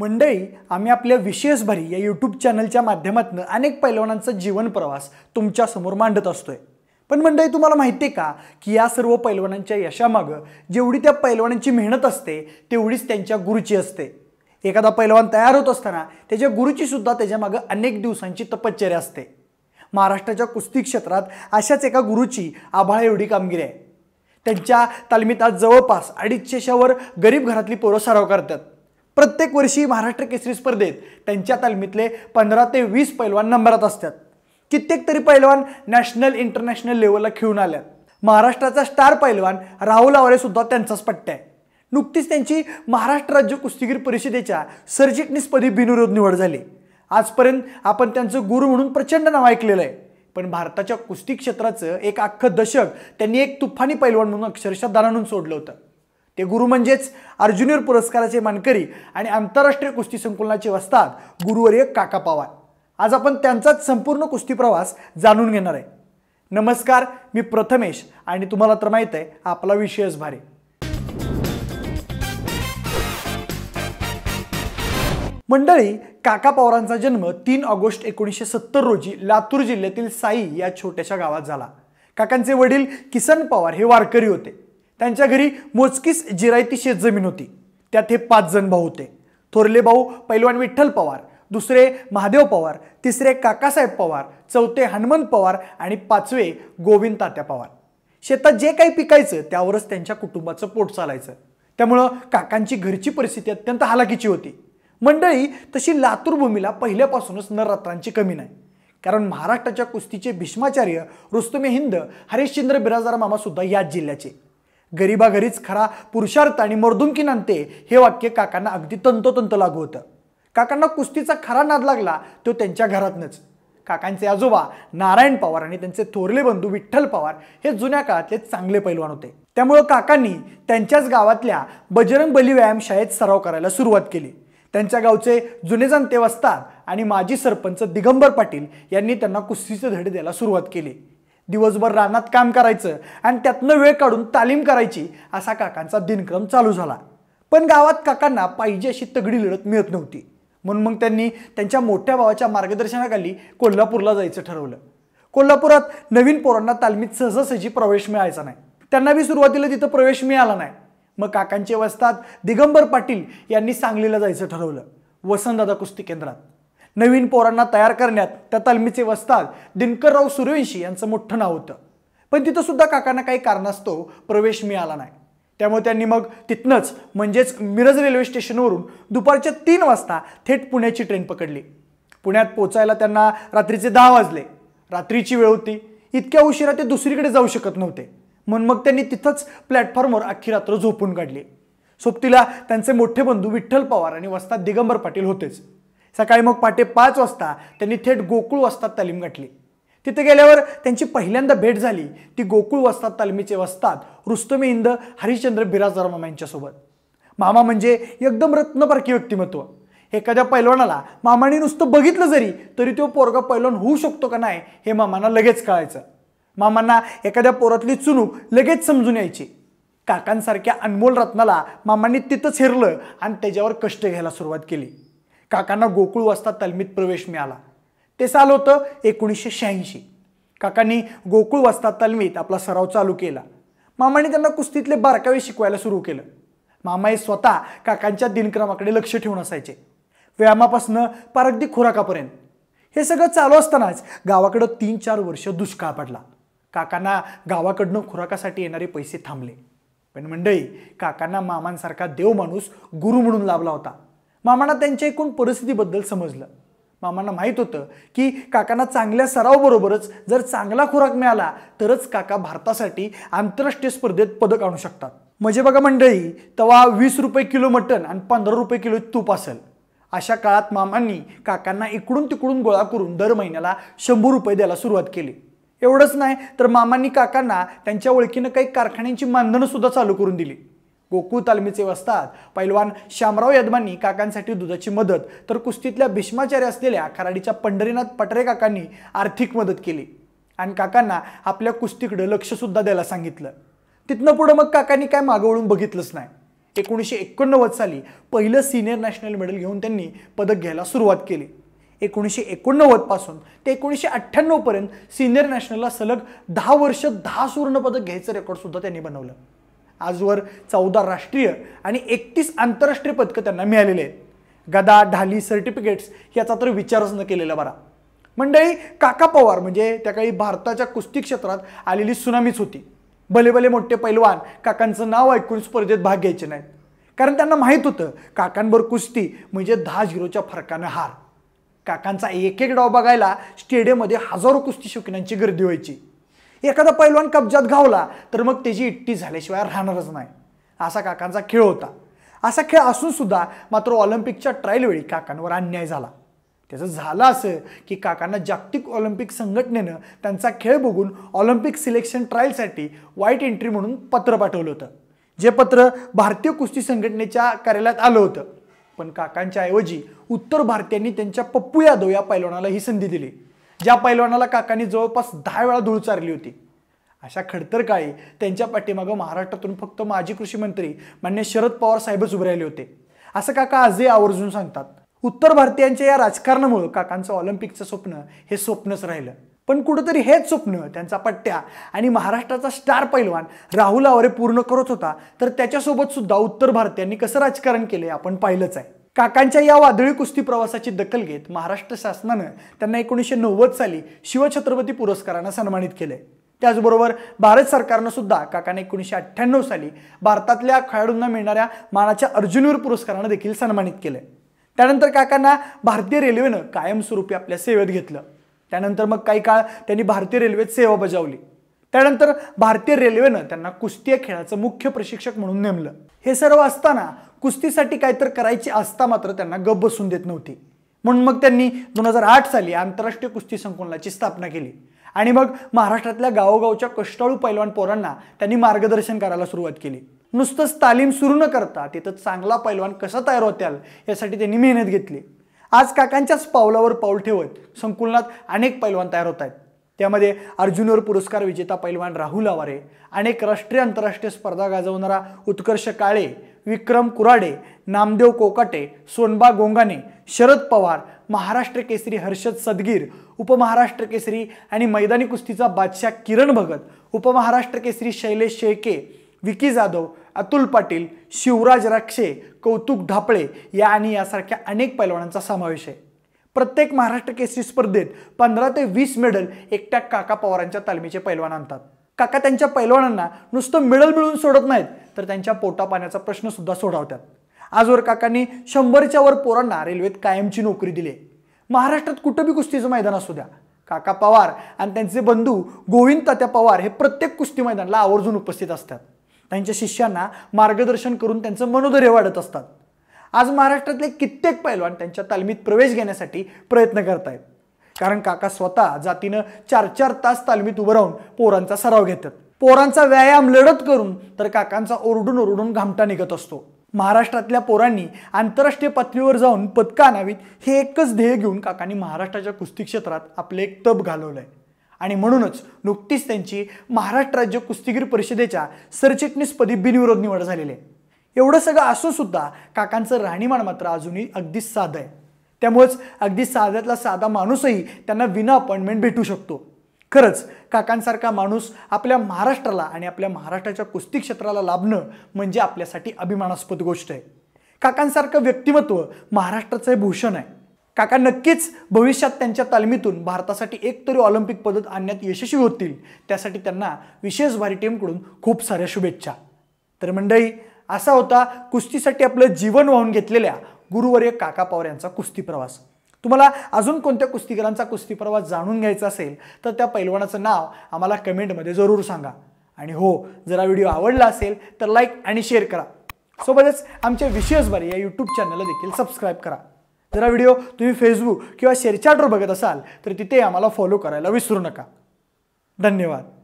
मंडळी आम्ही आपल्या विशेष भरी या यूट्यूब चॅनलच्या माध्यमातून अनेक पैलवानांचा जीवन प्रवास तुमच्यासमोर मांडत असतोय पण मंडळी तुम्हाला माहिती आहे का की या सर्व पैलवानांच्या यशामागं जेवढी त्या पैलवानांची मेहनत असते तेवढीच त्यांच्या गुरुची असते एखादा पैलवान तयार होत असताना त्याच्या गुरुची सुद्धा त्याच्यामागं अनेक दिवसांची तपश्चर्या असते महाराष्ट्राच्या कुस्ती क्षेत्रात अशाच एका गुरुची आभाळ एवढी कामगिरी आहे त्यांच्या तालमीत आज जवळपास अडीचशेशावर गरीब घरातली पोरं सराव करतात प्रत्येक वर्षी महाराष्ट्र केसरी स्पर्धेत त्यांच्या तालमीतले पंधरा ते वीस पैलवान नंबरात असतात कित्येक तरी पैलवान नॅशनल इंटरनॅशनल लेवलला खेळून आल्यात महाराष्ट्राचा स्टार पैलवान राहुल आवरे सुद्धा त्यांचाच पट्ट्या आहे नुकतीच त्यांची महाराष्ट्र राज्य कुस्तीगीर परिषदेच्या सरचिटणीसपदी बिनविरोध निवड झाली आजपर्यंत आपण त्यांचं गुरु म्हणून प्रचंड नाव ऐकलेलं आहे पण भारताच्या कुस्ती क्षेत्राचं एक अख्खं दशक त्यांनी एक तुफानी पैलवान म्हणून अक्षरशः दाराणून सोडलं होतं ते गुरु म्हणजेच अर्जुनीर पुरस्काराचे मानकरी आणि आंतरराष्ट्रीय कुस्ती संकुलनाचे वस्ताद गुरुवर्य काका पवार आज आपण त्यांचाच संपूर्ण कुस्ती प्रवास जाणून घेणार आहे नमस्कार मी प्रथमेश आणि तुम्हाला तर माहीत आहे आपला विषयच भारी मंडळी काका पवारांचा जन्म तीन ऑगस्ट एकोणीसशे सत्तर रोजी लातूर जिल्ह्यातील साई या छोट्याशा गावात झाला काकांचे वडील किसन पवार हे वारकरी होते त्यांच्या घरी मोजकीच जिरायती शेत जमीन होती त्यात हे पाच जण भाऊ होते थोरले भाऊ पैलवान विठ्ठल पवार दुसरे महादेव पवार तिसरे काकासाहेब पवार चौथे हनुमंत पवार आणि पाचवे गोविंद तात्या पवार शेतात जे काही पिकायचं त्यावरच त्यांच्या कुटुंबाचं पोट चालायचं त्यामुळं काकांची घरची परिस्थिती अत्यंत हालाकीची होती मंडळी तशी लातूर भूमीला पहिल्यापासूनच नररत्नांची कमी नाही कारण महाराष्ट्राच्या कुस्तीचे भीष्माचार्य रुस्तुमे हिंद हरिश्चंद्र बिराजदार मामा सुद्धा याच जिल्ह्याचे गरीबा घरीच खरा पुरुषार्थ आणि मर्दुमकी नांदते हे वाक्य काकांना अगदी तंतोतंत लागू होतं काकांना कुस्तीचा खरा नाद लागला तो त्यांच्या घरातनंच काकांचे आजोबा नारायण पवार आणि त्यांचे थोरले बंधू विठ्ठल पवार हे जुन्या काळातले चांगले पैलवान होते त्यामुळं काकांनी त्यांच्याच गावातल्या बजरंग बली व्यायामशाळेत सराव करायला सुरुवात केली त्यांच्या गावचे जुने जाणते वस्ताद आणि माजी सरपंच दिगंबर पाटील यांनी त्यांना कुस्तीचे धडे द्यायला सुरुवात केली दिवसभर रानात काम करायचं आणि त्यातनं वेळ काढून तालीम करायची असा काकांचा दिनक्रम चालू झाला पण गावात काकांना पाहिजे अशी तगडी लढत मिळत नव्हती म्हणून मग त्यांनी त्यांच्या मोठ्या भावाच्या मार्गदर्शनाखाली कोल्हापूरला जायचं ठरवलं कोल्हापुरात नवीन पोरांना तालमीत सहजासहजी प्रवेश मिळायचा नाही त्यांना बी सुरुवातीला तिथं प्रवेश मिळाला नाही मग काकांचे वस्तात दिगंबर पाटील यांनी सांगलीला जायचं ठरवलं वसंतदादा कुस्ती केंद्रात नवीन पोरांना तयार करण्यात त्या तालमीचे वस्ताद दिनकरराव सूर्यवंशी यांचं मोठं नाव होतं पण तिथंसुद्धा सुद्धा काकांना काही कारणास्तव प्रवेश मिळाला नाही त्यामुळे त्यांनी मग तिथनंच म्हणजेच मिरज रेल्वे स्टेशनवरून दुपारच्या तीन वाजता थेट पुण्याची ट्रेन पकडली पुण्यात पोचायला त्यांना रात्रीचे दहा वाजले रात्रीची वेळ होती इतक्या उशिरा ते दुसरीकडे जाऊ शकत नव्हते म्हणून मग त्यांनी तिथंच प्लॅटफॉर्मवर अख्खी रात्र झोपून काढली सोबतीला त्यांचे मोठे बंधू विठ्ठल पवार आणि वस्ताद दिगंबर पाटील होतेच सकाळी मग पहाटे पाच वाजता त्यांनी थेट गोकुळ वस्तात तालीम गाठली तिथे गेल्यावर त्यांची पहिल्यांदा भेट झाली ती गोकुळ वस्तात तालमीचे वस्तात रुस्तमे इंद हरिश्चंद्र बिराजदार मामा यांच्यासोबत मामा म्हणजे एकदम रत्नपारखी व्यक्तिमत्व एखाद्या पैलवानाला मामाने नुसतं बघितलं जरी तरी तो पोरगा पैलवान होऊ शकतो का नाही हे मामांना लगेच कळायचं मामांना एखाद्या पोरातली चुनूक लगेच समजून यायची काकांसारख्या अनमोल रत्नाला मामांनी तिथंच हिरलं आणि त्याच्यावर कष्ट घ्यायला सुरुवात केली काकांना गोकुळ वाजता तलमीत प्रवेश मिळाला ते साल होतं एकोणीसशे शहाऐंशी काकांनी गोकुळ वाजता तलमीत आपला सराव चालू केला मामाने त्यांना कुस्तीतले बारकावे शिकवायला सुरू केलं मामा हे स्वतः काकांच्या दिनक्रमाकडे लक्ष ठेवून असायचे व्यायामापासनं पारगदी खुराकापर्यंत हे सगळं चालू असतानाच गावाकडं तीन चार वर्ष दुष्काळ पडला काकांना गावाकडनं खुराकासाठी येणारे पैसे थांबले पण मंडळी काकांना मामांसारखा देव माणूस गुरु म्हणून लाभला होता मामांना त्यांच्या एकूण परिस्थितीबद्दल समजलं मामांना माहीत होतं की काकांना चांगल्या सरावबरोबरच जर चांगला खुराक मिळाला तरच काका भारतासाठी आंतरराष्ट्रीय स्पर्धेत पदक आणू शकतात म्हणजे बघा मंडळी तेव्हा वीस रुपये किलो मटण आणि पंधरा रुपये किलो तूप असेल अशा काळात मामांनी काकांना इकडून तिकडून गोळा करून दर महिन्याला शंभर रुपये द्यायला सुरुवात केली एवढंच नाही तर मामांनी काकांना त्यांच्या ओळखीनं काही कारखान्यांची मानधनंसुद्धा चालू करून दिली गोकुळ तालमीचे वस्ताद पैलवान श्यामराव यदमांनी काकांसाठी दुधाची मदत तर कुस्तीतल्या भीष्माचार्य असलेल्या खराडीच्या पंढरीनाथ पटरे काकांनी आर्थिक मदत केली आणि काकांना आपल्या कुस्तीकडे लक्षसुद्धा द्यायला सांगितलं तिथनं पुढं मग काकांनी काय मागवळून बघितलंच नाही एकोणीसशे एकोणनव्वद साली पहिलं सिनियर नॅशनल मेडल घेऊन त्यांनी पदक घ्यायला सुरुवात केली एकोणीसशे एकोणनव्वदपासून ते एकोणीसशे अठ्ठ्याण्णवपर्यंत सिनियर नॅशनलला सलग दहा वर्ष दहा सुवर्णपदक घ्यायचं रेकॉर्डसुद्धा त्यांनी बनवलं आजवर चौदा राष्ट्रीय आणि एकतीस आंतरराष्ट्रीय पदकं त्यांना मिळालेली आहेत गदा ढाली सर्टिफिकेट्स याचा तर विचारच न केलेला बरा मंडळी काका पवार म्हणजे त्या काळी भारताच्या कुस्ती क्षेत्रात आलेली सुनामीच होती भले भले मोठे पैलवान काकांचं नाव ऐकून स्पर्धेत भाग घ्यायचे नाहीत कारण त्यांना माहीत होतं काकांवर कुस्ती म्हणजे दहा झिरोच्या फरकानं हार काकांचा एक एक डाव बघायला स्टेडियममध्ये हजारो कुस्ती शौकिनांची गर्दी व्हायची एखादा पैलवान कब्जात घावला तर मग त्याची इट्टी झाल्याशिवाय राहणारच नाही असा काकांचा खेळ होता असा खेळ असूनसुद्धा सुद्धा मात्र ऑलिम्पिकच्या ट्रायलवेळी काकांवर अन्याय झाला त्याचं झालं असं की काकांना जागतिक ऑलिम्पिक संघटनेनं त्यांचा खेळ बघून ऑलिम्पिक सिलेक्शन ट्रायलसाठी वाईट एंट्री म्हणून पत्र पाठवलं होतं जे पत्र भारतीय कुस्ती संघटनेच्या कार्यालयात आलं होतं पण काकांच्या ऐवजी उत्तर भारतीयांनी त्यांच्या पप्पू यादव या पैलवानाला ही संधी दिली ज्या पैलवानाला काकांनी जवळपास दहा वेळा धूळ चारली होती अशा खडतर काळी त्यांच्या पाठीमागं महाराष्ट्रातून फक्त माजी कृषी मंत्री मान्य शरद पवार साहेबच उभे राहिले होते असं काका आजही आवर्जून सांगतात उत्तर भारतीयांच्या या राजकारणामुळं काकांचं ऑलिम्पिकचं स्वप्न हे स्वप्नच राहिलं पण कुठंतरी हेच स्वप्न त्यांचा पट्ट्या आणि महाराष्ट्राचा स्टार पैलवान राहुल आवरे पूर्ण करत होता तर त्याच्यासोबत सुद्धा उत्तर भारतीयांनी कसं राजकारण केलंय आपण पाहिलंच आहे काकांच्या या वादळी कुस्ती प्रवासाची दखल घेत महाराष्ट्र शासनानं त्यांना एकोणीसशे नव्वद साली शिवछत्रपती पुरस्कारानं सन्मानित केलंय त्याचबरोबर भारत सरकारनं सुद्धा काकाने एकोणीसशे अठ्ठ्याण्णव साली भारतातल्या खेळाडूंना मिळणाऱ्या मानाच्या अर्जुनवीर पुरस्कारानं देखील सन्मानित केलंय त्यानंतर काकांना भारतीय रेल्वेनं कायमस्वरूपी आपल्या सेवेत घेतलं त्यानंतर मग काही काळ त्यांनी भारतीय रेल्वेत सेवा बजावली त्यानंतर भारतीय रेल्वेनं त्यांना कुस्ती या खेळाचं मुख्य प्रशिक्षक म्हणून नेमलं हे सर्व असताना कुस्तीसाठी काहीतरी करायची आस्था मात्र त्यांना गप बसून देत नव्हती म्हणून मग त्यांनी दोन हजार आठ साली आंतरराष्ट्रीय कुस्ती संकुलाची स्थापना केली आणि मग महाराष्ट्रातल्या गावोगावच्या कष्टाळू पैलवान पोरांना त्यांनी मार्गदर्शन करायला सुरुवात केली नुसतंच तालीम सुरू न करता तिथं चांगला पैलवान कसा तयार होत्याल यासाठी त्यांनी मेहनत घेतली आज काकांच्याच पावलावर पाऊल ठेवत संकुलनात अनेक पैलवान तयार होत आहेत त्यामध्ये अर्जुनवर पुरस्कार विजेता पैलवान राहुल आवारे अनेक राष्ट्रीय आंतरराष्ट्रीय स्पर्धा गाजवणारा उत्कर्ष काळे विक्रम कुराडे नामदेव कोकाटे सोनबा गोंगाने शरद पवार महाराष्ट्र केसरी हर्षद सदगीर उपमहाराष्ट्र केसरी आणि मैदानी कुस्तीचा बादशाह किरण भगत उपमहाराष्ट्र केसरी शैलेश शेळके विकी जाधव अतुल पाटील शिवराज राक्षे कौतुक ढापळे या आणि यासारख्या अनेक पैलवानांचा समावेश आहे प्रत्येक महाराष्ट्र केसरी स्पर्धेत पंधरा ते वीस मेडल एकट्या काका पवारांच्या तालमीचे पैलवान आणतात काका त्यांच्या पैलवानांना नुसतं मेडल मिळून सोडत नाहीत तर त्यांच्या पोटापाण्याचा प्रश्नसुद्धा सोडवतात आजवर काकांनी शंभरच्या वर पोरांना रेल्वेत कायमची नोकरी दिली महाराष्ट्रात कुठं बी कुस्तीचं मैदान असू द्या काका पवार आणि त्यांचे बंधू गोविंद तात्या पवार हे प्रत्येक कुस्ती मैदानाला आवर्जून उपस्थित असतात त्यांच्या शिष्यांना मार्गदर्शन करून त्यांचं मनोधैर्य वाढत असतात आज महाराष्ट्रातले कित्येक पैलवान त्यांच्या तालमीत प्रवेश घेण्यासाठी प्रयत्न करतायत कारण काका स्वतः जातीनं चार चार तास तालमीत उभं राहून पोरांचा सराव घेतात पोरांचा व्यायाम लढत करून तर काकांचा ओरडून ओरडून घामटा निघत असतो महाराष्ट्रातल्या पोरांनी आंतरराष्ट्रीय पातळीवर जाऊन पदकं आणावीत हे एकच ध्येय घेऊन काकांनी महाराष्ट्राच्या कुस्ती क्षेत्रात आपले एक तप घालवलंय आणि म्हणूनच नुकतीच त्यांची महाराष्ट्र राज्य कुस्तीगीर परिषदेच्या सरचिटणीसपदी बिनविरोध निवड झालेली आहे एवढं सगळं असून सुद्धा काकांचं राहणीमान मात्र अजूनही अगदी साधं आहे त्यामुळेच अगदी साध्यातला साधा माणूसही त्यांना विना अपॉइंटमेंट भेटू शकतो खरंच काकांसारखा माणूस आपल्या महाराष्ट्राला आणि आपल्या महाराष्ट्राच्या कुस्ती क्षेत्राला लाभणं म्हणजे आपल्यासाठी अभिमानास्पद गोष्ट आहे काकांसारखं व्यक्तिमत्व महाराष्ट्राचं हे भूषण आहे काका नक्कीच भविष्यात त्यांच्या तालमीतून भारतासाठी एकतरी ऑलिम्पिक पदक आणण्यात यशस्वी होतील त्यासाठी त्यांना विशेष भारी टीमकडून खूप साऱ्या शुभेच्छा तर मंडळी असा होता कुस्तीसाठी आपलं जीवन वाहून घेतलेल्या गुरुवर्य काका पवार यांचा कुस्ती प्रवास तुम्हाला अजून कोणत्या कुस्तीगरांचा कुस्ती प्रवास जाणून घ्यायचा असेल तर त्या पैलवानाचं नाव आम्हाला कमेंटमध्ये जरूर सांगा आणि हो जरा व्हिडिओ आवडला असेल तर लाईक आणि शेअर करा सोबतच आमच्या विशेषभर या यूट्यूब चॅनलला देखील सबस्क्राईब करा जरा व्हिडिओ तुम्ही फेसबुक किंवा शेअरचॅटवर बघत असाल तर तिथे आम्हाला फॉलो करायला विसरू नका धन्यवाद